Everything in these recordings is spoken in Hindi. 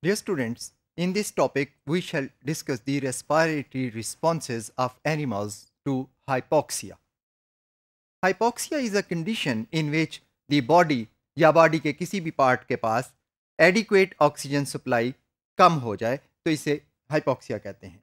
Dear students, in this topic we shall discuss the respiratory responses of animals to hypoxia. Hypoxia is a condition in which the body या body के किसी भी part के पास adequate oxygen supply कम हो जाए तो इसे hypoxia कहते हैं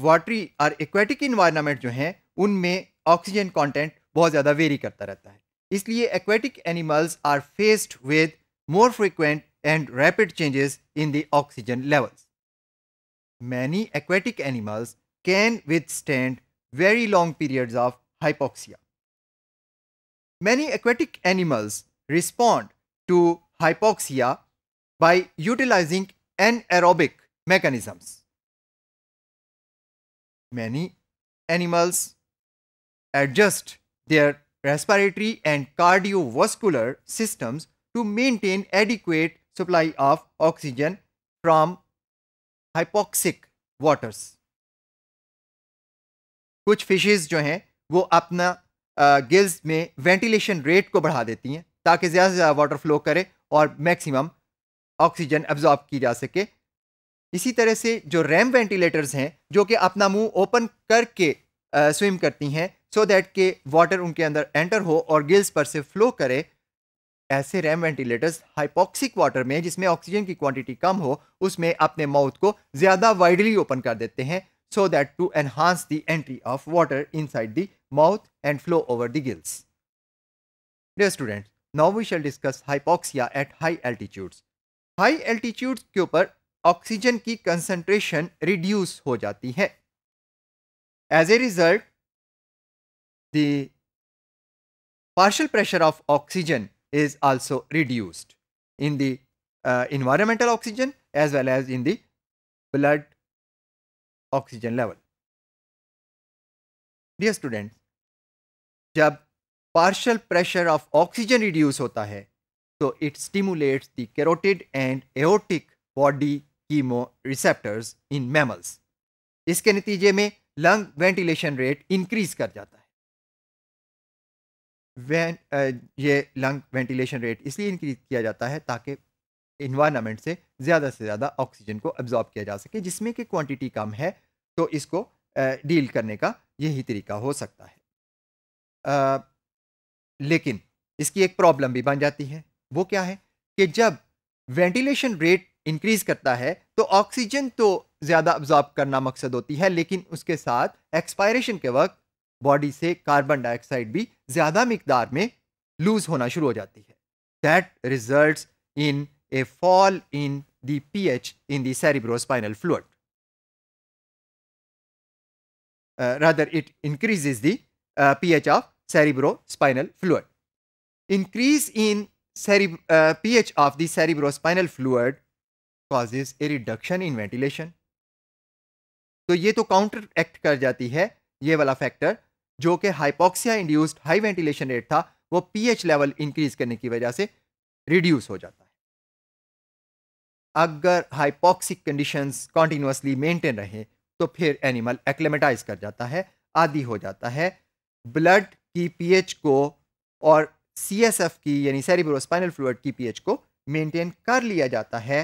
वाटरी और aquatic environment जो हैं उनमें oxygen content बहुत ज़्यादा vary करता रहता है इसलिए aquatic animals are faced with more frequent and rapid changes in the oxygen levels. Many aquatic animals can withstand very long periods of hypoxia. Many aquatic animals respond to hypoxia by utilizing anaerobic mechanisms. Many animals adjust their respiratory and cardiovascular systems to maintain adequate supply of oxygen from hypoxic waters. कुछ फिशेस जो हैं वो अपना gills mein ventilation rate ko badha deti hain ताकि zyada se zyada water flow kare aur maximum oxygen absorb ki ja sake इसी तरह से जो रैम वेंटिलेटर्स हैं जो कि अपना मुंह ओपन करके स्विम करती हैं सो दैट के वाटर उनके अंदर एंटर हो और गिल्स पर से फ्लो करे ऐसे रैम वेंटिलेटर्स हाइपोक्सिक वाटर में जिसमें ऑक्सीजन की क्वांटिटी कम हो उसमें अपने माउथ को ज़्यादा वाइडली ओपन कर देते हैं so that to enhance the entry of water inside the mouth and flow over the gills dear student now we shall discuss hypoxia at high altitudes high altitudes के ऊपर ऑक्सीजन की कंसेंट्रेशन रिड्यूस हो जाती है as a result the partial pressure of oxygen is also reduced in the uh, environmental oxygen as well as in the blood oxygen level. Dear students, jab partial pressure of oxygen reduce hota hai so it stimulates the carotid and aortic body chemoreceptors in mammals. iske natije mein lung ventilation rate increase kar jata hai when ये लंग वेंटिलेशन रेट इसलिए इंक्रीज किया जाता है ताकि इन्वायरमेंट से ज़्यादा से ज़्यादा ऑक्सीजन को अब्जॉर्ब किया जा सके जिसमें कि क्वांटिटी कम है तो इसको डील करने का यही तरीका हो सकता है आ, लेकिन इसकी एक प्रॉब्लम भी बन जाती है वो क्या है कि जब वेंटिलेशन रेट इंक्रीज करता है तो ऑक्सीजन तो ज़्यादा अब्जॉर्ब करना मकसद होती है लेकिन उसके साथ एक्सपायरेशन के वक्त बॉडी से कार्बन डाइऑक्साइड भी ज्यादा मकदार में लूज होना शुरू हो जाती है that result in a fall in the p H in cerebrospinal fluid rather it increase is the p H of cerebrospinal fluid increase in p H of the cerebrospinal fluid is a reduction in ventilation तो ये तो काउंटर एक्ट कर जाती है ये वाला फैक्टर जो कि hypoxia induced high ventilation rate था वो पीएच लेवल इंक्रीज करने की वजह से रिड्यूस हो जाता है अगर हाइपोक्सिक कंडीशंस कॉन्टिन्यूसली मेंटेन रहे तो फिर एनिमल एक्लेमेटाइज कर जाता है आदि हो जाता है ब्लड की पीएच को और सीएसएफ की यानी सेरिब्रोस्पाइनल फ्लूड की पीएच को मेंटेन कर लिया जाता है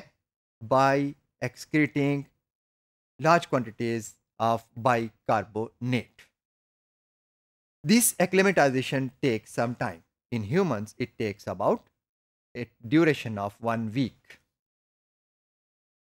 by excreting large quantities of bicarbonate This acclimatization takes some time. In humans, it takes about a duration of one week.